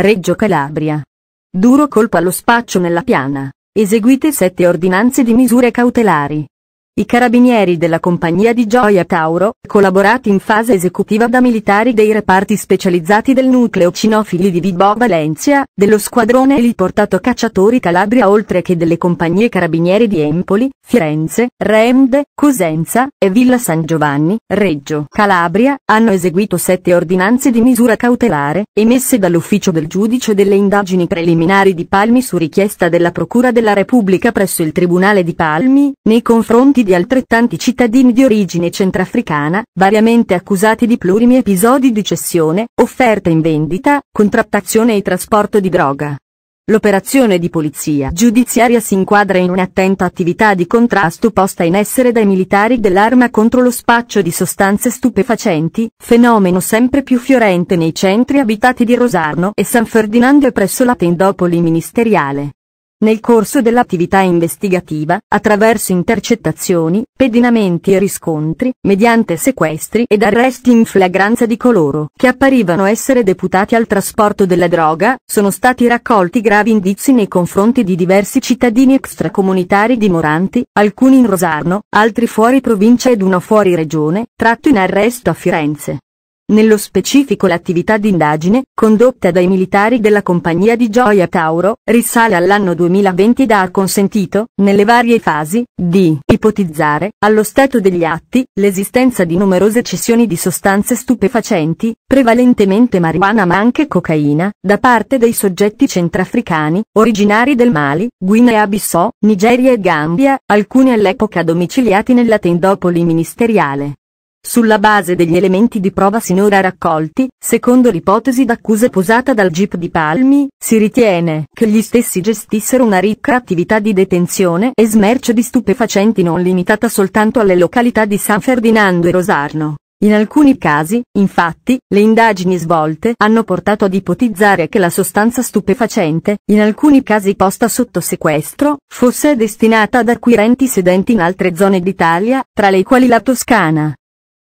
Reggio Calabria. Duro colpo allo spaccio nella piana. Eseguite sette ordinanze di misure cautelari. I carabinieri della compagnia di Gioia Tauro, collaborati in fase esecutiva da militari dei reparti specializzati del nucleo cinofili di Vibo Valencia, dello squadrone eliportato cacciatori Calabria oltre che delle compagnie carabinieri di Empoli, Firenze, Remde, Cosenza e Villa San Giovanni, Reggio Calabria, hanno eseguito sette ordinanze di misura cautelare, emesse dall'ufficio del giudice delle indagini preliminari di Palmi su richiesta della Procura della Repubblica presso il Tribunale di Palmi, nei confronti seguiti di altrettanti cittadini di origine centrafricana, variamente accusati di plurimi episodi di cessione, offerta in vendita, contrattazione e trasporto di droga. L'operazione di polizia giudiziaria si inquadra in un'attenta attività di contrasto posta in essere dai militari dell'arma contro lo spaccio di sostanze stupefacenti, fenomeno sempre più fiorente nei centri abitati di Rosarno e San Ferdinando e presso la tendopoli ministeriale. Nel corso dell'attività investigativa, attraverso intercettazioni, pedinamenti e riscontri, mediante sequestri ed arresti in flagranza di coloro che apparivano essere deputati al trasporto della droga, sono stati raccolti gravi indizi nei confronti di diversi cittadini extracomunitari dimoranti, alcuni in Rosarno, altri fuori provincia ed uno fuori regione, tratto in arresto a Firenze nello specifico l'attività d'indagine, condotta dai militari della compagnia di Gioia Tauro, risale all'anno 2020 ed ha consentito, nelle varie fasi, di ipotizzare, allo stato degli atti, l'esistenza di numerose cessioni di sostanze stupefacenti, prevalentemente marijuana ma anche cocaina, da parte dei soggetti centrafricani, originari del Mali, Guinea-Bissau, Nigeria e Gambia, alcuni all'epoca domiciliati nella tendopoli ministeriale sulla base degli elementi di prova sinora raccolti, secondo l'ipotesi d'accusa posata dal GIP di Palmi, si ritiene che gli stessi gestissero una ricca attività di detenzione e smercio di stupefacenti non limitata soltanto alle località di San Ferdinando e Rosarno. In alcuni casi, infatti, le indagini svolte hanno portato ad ipotizzare che la sostanza stupefacente, in alcuni casi posta sotto sequestro, fosse destinata ad acquirenti sedenti in altre zone d'Italia, tra le quali la Toscana.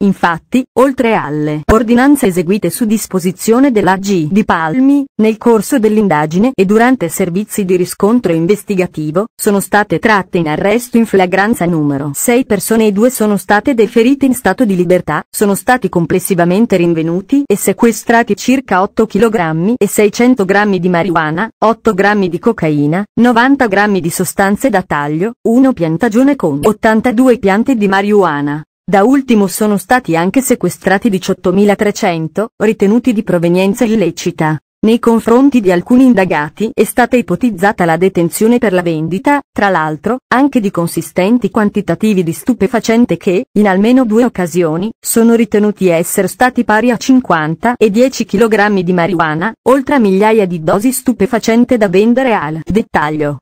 Infatti, oltre alle ordinanze eseguite su disposizione della G di Palmi, nel corso dell'indagine e durante servizi di riscontro investigativo, sono state tratte in arresto in flagranza numero 6 persone e due sono state deferite in stato di libertà, sono stati complessivamente rinvenuti e sequestrati circa 8 kg e 600 g di marijuana, 8 g di cocaina, 90 g di sostanze da taglio, 1 piantagione con 82 piante di marijuana. Da ultimo sono stati anche sequestrati 18.300, ritenuti di provenienza illecita. Nei confronti di alcuni indagati è stata ipotizzata la detenzione per la vendita, tra l'altro, anche di consistenti quantitativi di stupefacente che, in almeno due occasioni, sono ritenuti essere stati pari a 50 e 10 kg di marijuana, oltre a migliaia di dosi stupefacente da vendere al dettaglio.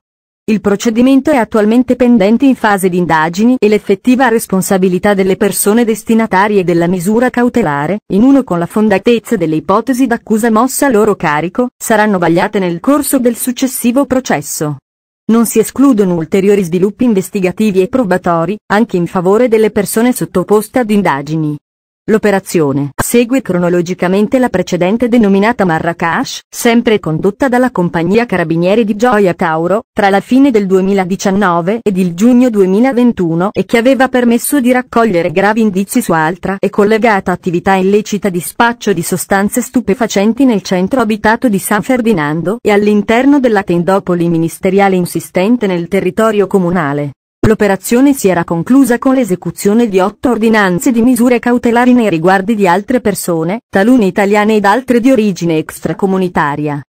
Il procedimento è attualmente pendente in fase di indagini e l'effettiva responsabilità delle persone destinatarie della misura cautelare, in uno con la fondatezza delle ipotesi d'accusa mossa a loro carico, saranno vagliate nel corso del successivo processo. Non si escludono ulteriori sviluppi investigativi e probatori, anche in favore delle persone sottoposte ad indagini. L'operazione segue cronologicamente la precedente denominata Marrakesh, sempre condotta dalla compagnia carabinieri di Gioia Tauro, tra la fine del 2019 ed il giugno 2021 e che aveva permesso di raccogliere gravi indizi su altra e collegata attività illecita di spaccio di sostanze stupefacenti nel centro abitato di San Ferdinando e all'interno della tendopoli ministeriale insistente nel territorio comunale. L'operazione si era conclusa con l'esecuzione di otto ordinanze di misure cautelari nei riguardi di altre persone, taluni italiane ed altre di origine extracomunitaria.